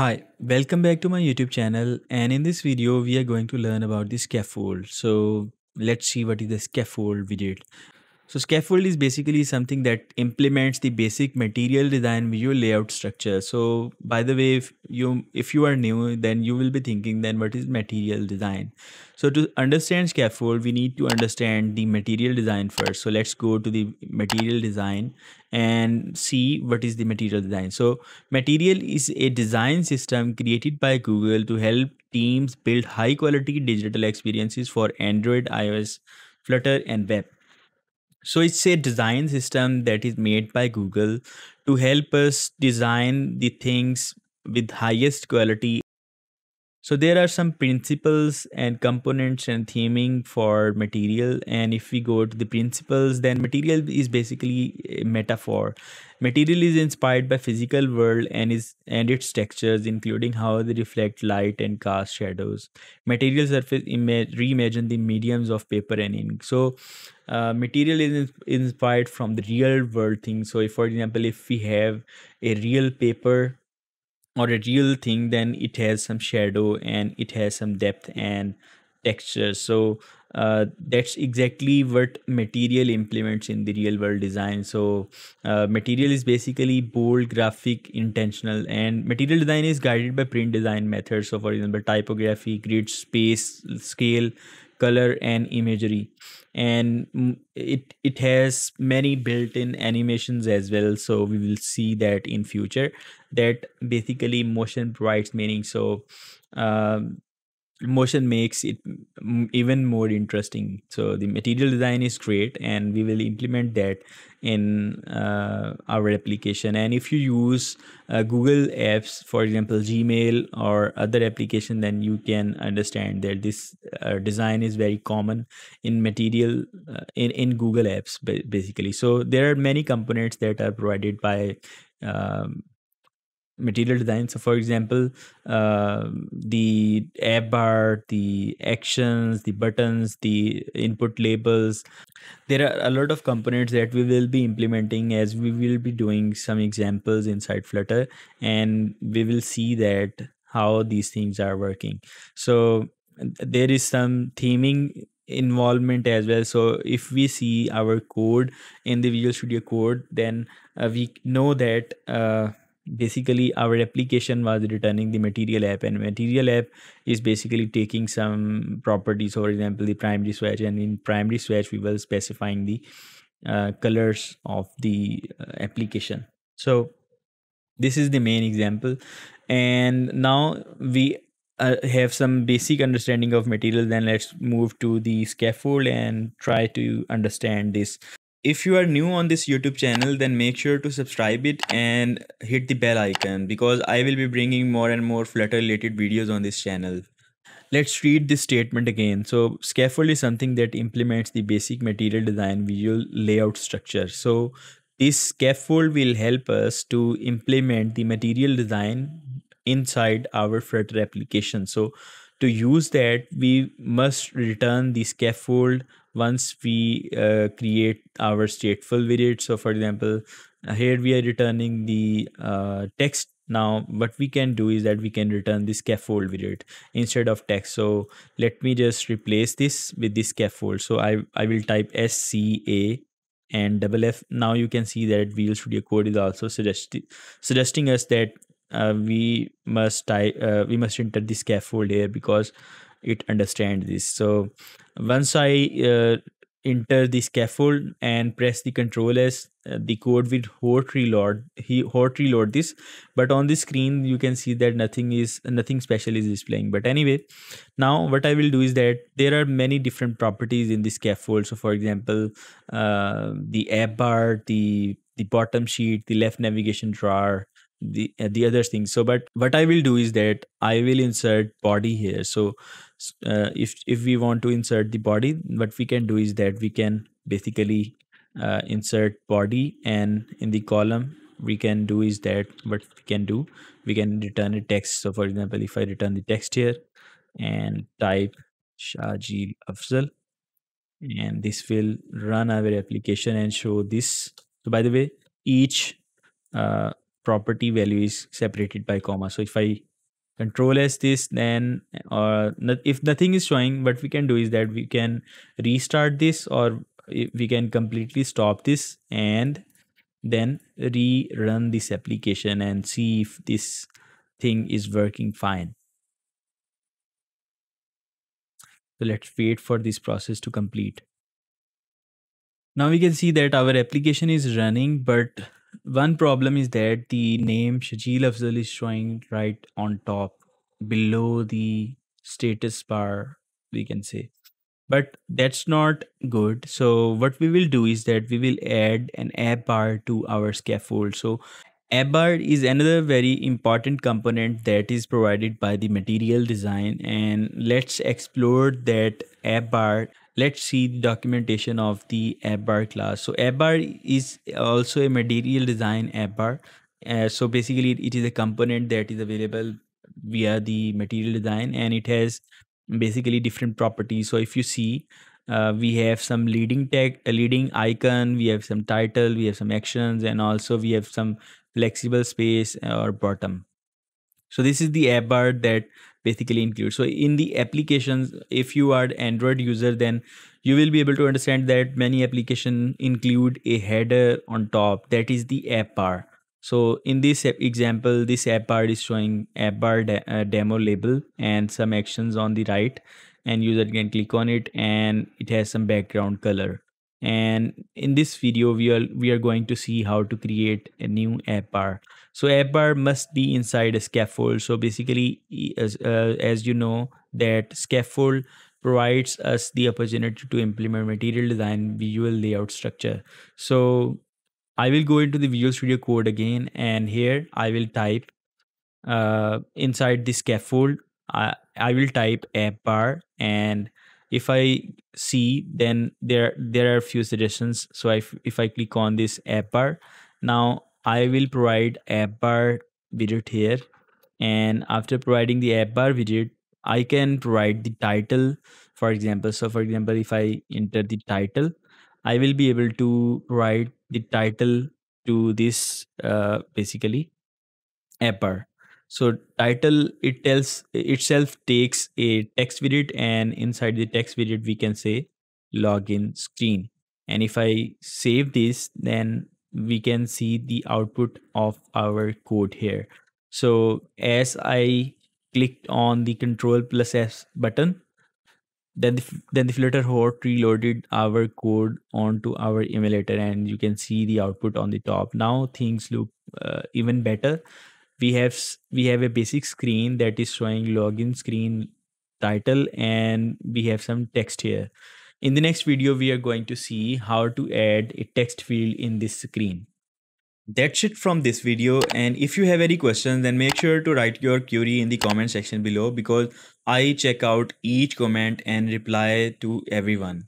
Hi, welcome back to my YouTube channel and in this video we are going to learn about the scaffold. So let's see what is the scaffold did. So scaffold is basically something that implements the basic material design visual layout structure. So by the way, if you if you are new, then you will be thinking then what is material design? So to understand scaffold, we need to understand the material design first. So let's go to the material design and see what is the material design. So material is a design system created by Google to help teams build high quality digital experiences for Android, iOS, Flutter and web. So it's a design system that is made by Google to help us design the things with highest quality so there are some principles and components and theming for material. And if we go to the principles, then material is basically a metaphor. Material is inspired by physical world and is and its textures, including how they reflect light and cast shadows. Material surface ima- reimagine the mediums of paper and ink. So uh, material is inspired from the real world thing. So if, for example, if we have a real paper or a real thing then it has some shadow and it has some depth and texture so uh, that's exactly what material implements in the real world design so uh, material is basically bold graphic intentional and material design is guided by print design methods so for example typography grid space scale color and imagery and it it has many built-in animations as well so we will see that in future that basically motion provides meaning so um, motion makes it even more interesting. So the material design is great, and we will implement that in uh, our application. And if you use uh, Google Apps, for example, Gmail or other application, then you can understand that this uh, design is very common in material uh, in in Google Apps basically. So there are many components that are provided by um, material design. So, for example, uh, the app bar, the actions, the buttons, the input labels. There are a lot of components that we will be implementing as we will be doing some examples inside Flutter, and we will see that how these things are working. So there is some theming involvement as well so if we see our code in the visual studio code then uh, we know that uh, basically our application was returning the material app and material app is basically taking some properties for example the primary switch, and in primary switch, we were specifying the uh, colors of the uh, application so this is the main example and now we uh, have some basic understanding of material then let's move to the scaffold and try to understand this if you are new on this youtube channel then make sure to subscribe it and hit the bell icon because i will be bringing more and more flutter related videos on this channel let's read this statement again so scaffold is something that implements the basic material design visual layout structure so this scaffold will help us to implement the material design inside our flutter application so to use that we must return the scaffold once we uh, create our stateful widget so for example here we are returning the uh, text now what we can do is that we can return the scaffold widget instead of text so let me just replace this with the scaffold so i i will type sca and double f now you can see that visual studio code is also suggesting suggesting us that uh, we must type uh, we must enter the scaffold here because it understand this so once i uh, enter the scaffold and press the control s uh, the code will hot reload he hot reload this but on the screen you can see that nothing is nothing special is displaying but anyway now what i will do is that there are many different properties in the scaffold so for example uh, the app bar the the bottom sheet the left navigation drawer the uh, the other things so but what i will do is that i will insert body here so uh, if if we want to insert the body what we can do is that we can basically uh, insert body and in the column we can do is that what we can do we can return a text so for example if i return the text here and type shajil afzal and this will run our application and show this so by the way each uh, property value is separated by comma so if i control s this then or not, if nothing is showing what we can do is that we can restart this or we can completely stop this and then rerun this application and see if this thing is working fine so let's wait for this process to complete now we can see that our application is running but one problem is that the name Shajil Afzal is showing right on top, below the status bar, we can say. But that's not good. So what we will do is that we will add an app bar to our scaffold. So ABARD is another very important component that is provided by the material design and let's explore that ABARD. Let's see the documentation of the ABARD class. So ABARD is also a material design ABARD. Uh, so basically it is a component that is available via the material design and it has basically different properties. So if you see uh, we have some leading tag, a leading icon, we have some title, we have some actions and also we have some flexible space uh, or bottom so this is the app bar that basically includes so in the applications if you are android user then you will be able to understand that many application include a header on top that is the app bar so in this example this app bar is showing app bar de uh, demo label and some actions on the right and user can click on it and it has some background color and in this video we are we are going to see how to create a new app bar so app bar must be inside a scaffold so basically as, uh, as you know that scaffold provides us the opportunity to implement material design visual layout structure so i will go into the visual studio code again and here i will type uh, inside the scaffold I, I will type app bar and if i see then there there are a few suggestions so if, if i click on this app bar now i will provide app bar widget here and after providing the app bar widget i can provide the title for example so for example if i enter the title i will be able to write the title to this uh, basically app bar so title it tells itself takes a text widget and inside the text widget we can say login screen. And if I save this, then we can see the output of our code here. So as I clicked on the control plus S button, then the, then the Flutter hot reloaded our code onto our emulator and you can see the output on the top. Now things look uh, even better we have we have a basic screen that is showing login screen title and we have some text here in the next video we are going to see how to add a text field in this screen that's it from this video and if you have any questions then make sure to write your query in the comment section below because i check out each comment and reply to everyone